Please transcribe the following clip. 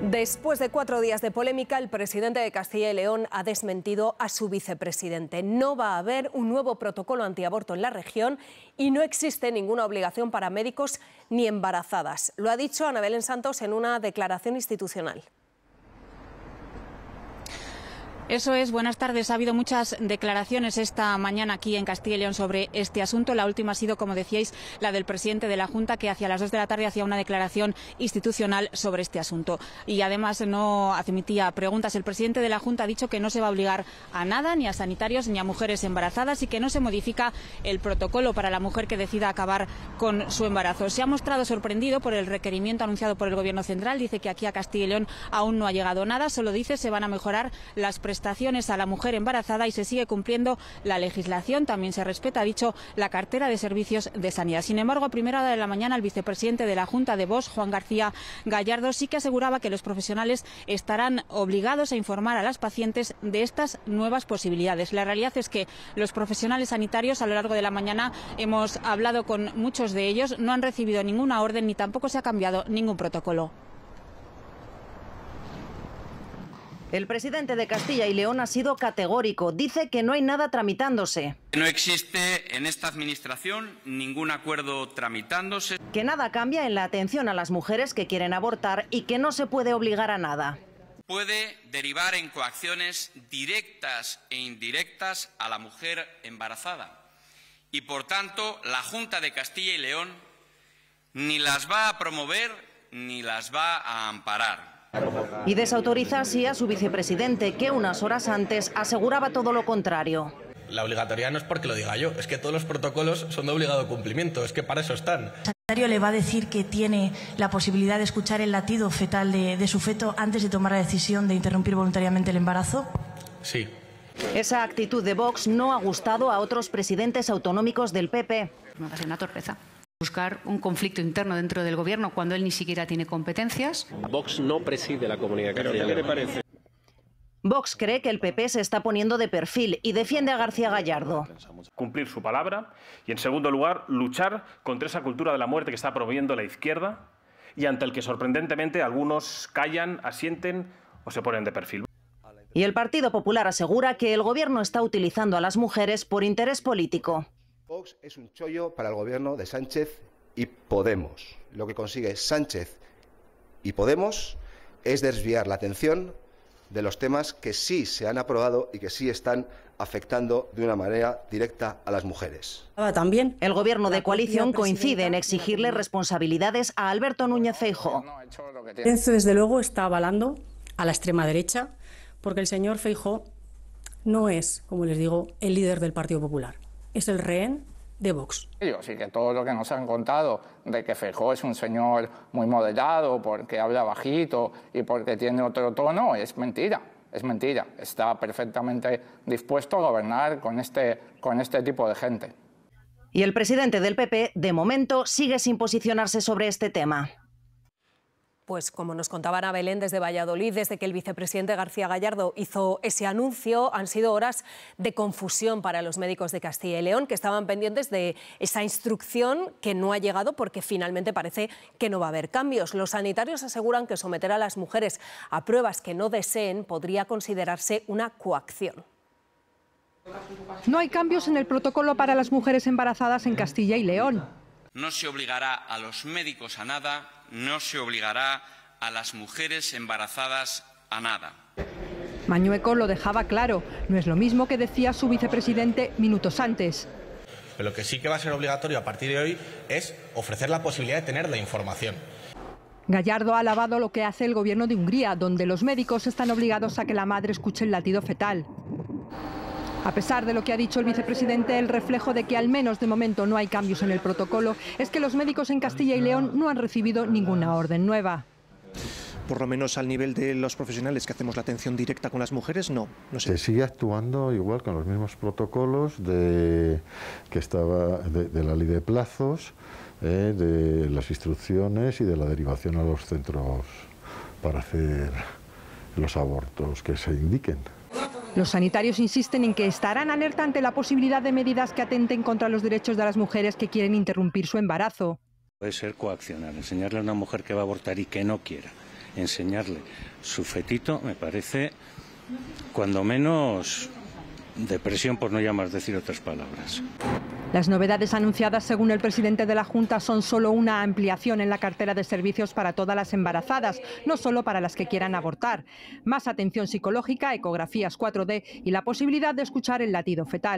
Después de cuatro días de polémica, el presidente de Castilla y León ha desmentido a su vicepresidente. No va a haber un nuevo protocolo antiaborto en la región y no existe ninguna obligación para médicos ni embarazadas. Lo ha dicho Ana Belén Santos en una declaración institucional. Eso es, buenas tardes. Ha habido muchas declaraciones esta mañana aquí en Castilla y León sobre este asunto. La última ha sido, como decíais, la del presidente de la Junta, que hacia las dos de la tarde hacía una declaración institucional sobre este asunto. Y además no admitía preguntas. El presidente de la Junta ha dicho que no se va a obligar a nada, ni a sanitarios, ni a mujeres embarazadas, y que no se modifica el protocolo para la mujer que decida acabar con su embarazo. Se ha mostrado sorprendido por el requerimiento anunciado por el Gobierno central. Dice que aquí a Castilla y León aún no ha llegado nada. Solo dice se van a mejorar las presiones prestaciones a la mujer embarazada y se sigue cumpliendo la legislación. También se respeta, ha dicho, la cartera de servicios de sanidad. Sin embargo, a primera hora de la mañana, el vicepresidente de la Junta de Vos, Juan García Gallardo, sí que aseguraba que los profesionales estarán obligados a informar a las pacientes de estas nuevas posibilidades. La realidad es que los profesionales sanitarios a lo largo de la mañana hemos hablado con muchos de ellos, no han recibido ninguna orden ni tampoco se ha cambiado ningún protocolo. El presidente de Castilla y León ha sido categórico. Dice que no hay nada tramitándose. No existe en esta administración ningún acuerdo tramitándose. Que nada cambia en la atención a las mujeres que quieren abortar y que no se puede obligar a nada. Puede derivar en coacciones directas e indirectas a la mujer embarazada. Y por tanto, la Junta de Castilla y León ni las va a promover ni las va a amparar y desautoriza así a su vicepresidente, que unas horas antes aseguraba todo lo contrario. La obligatoriedad no es porque lo diga yo, es que todos los protocolos son de obligado cumplimiento, es que para eso están. El secretario le va a decir que tiene la posibilidad de escuchar el latido fetal de, su feto antes de tomar la decisión de interrumpir voluntariamente el embarazo. Sí. Esa actitud de Vox no ha gustado a otros presidentes autonómicos del PP. Me una torpeza buscar un conflicto interno dentro del gobierno cuando él ni siquiera tiene competencias. Vox no preside la comunidad qué le parece? Vox cree que el PP se está poniendo de perfil y defiende a García Gallardo. Cumplir su palabra y, en segundo lugar, luchar contra esa cultura de la muerte que está promoviendo la izquierda y ante el que sorprendentemente algunos callan, asienten o se ponen de perfil. Y el Partido Popular asegura que el gobierno está utilizando a las mujeres por interés político. Vox es un chollo para el gobierno de Sánchez y Podemos. Lo que consigue Sánchez y Podemos es desviar la atención de los temas que sí se han aprobado y que sí están afectando de una manera directa a las mujeres. Ah, también el gobierno de coalición coincide en exigirle responsabilidades a Alberto Núñez Feijo. Eso desde luego está avalando a la extrema derecha porque el señor Feijo no es, como les digo, el líder del Partido Popular es el rehén de Vox. sí que todo lo que nos han contado de que Fejó es un señor muy moderado, porque habla bajito y porque tiene otro tono, es mentira. Es mentira. Está perfectamente dispuesto a gobernar con este, con este tipo de gente. Y el presidente del PP, de momento, sigue sin posicionarse sobre este tema. Pues como nos contaba Ana Belén desde Valladolid, desde que el vicepresidente García Gallardo hizo ese anuncio, han sido horas de confusión para los médicos de Castilla y León, que estaban pendientes de esa instrucción que no ha llegado porque finalmente parece que no va a haber cambios. Los sanitarios aseguran que someter a las mujeres a pruebas que no deseen podría considerarse una coacción. No hay cambios en el protocolo para las mujeres embarazadas en Castilla y León. No se obligará a los médicos a nada no se obligará a las mujeres embarazadas a nada. Mañueco lo dejaba claro, no es lo mismo que decía su vicepresidente minutos antes. Pero lo que sí que va a ser obligatorio a partir de hoy es ofrecer la posibilidad de tener la información. Gallardo ha alabado lo que hace el gobierno de Hungría, donde los médicos están obligados a que la madre escuche el latido fetal. A pesar de lo que ha dicho el vicepresidente, el reflejo de que al menos de momento no hay cambios en el protocolo es que los médicos en Castilla y León no han recibido ninguna orden nueva por lo menos al nivel de los profesionales que hacemos la atención directa con las mujeres, no. Se sigue actuando igual con los mismos protocolos de, que estaba de, la ley de plazos, eh, de las instrucciones y de la derivación a los centros para hacer los abortos que se indiquen. Los sanitarios insisten en que estarán alerta ante la posibilidad de medidas que atenten contra los derechos de las mujeres que quieren interrumpir su embarazo. Puede ser coaccionar, enseñarle a una mujer que va a abortar y que no quiera, enseñarle su fetito, me parece cuando menos depresión por no llamar decir otras palabras. Las novedades anunciadas, según el presidente de la Junta, son solo una ampliación en la cartera de servicios para todas las embarazadas, no solo para las que quieran abortar. Más atención psicológica, ecografías 4D y la posibilidad de escuchar el latido fetal.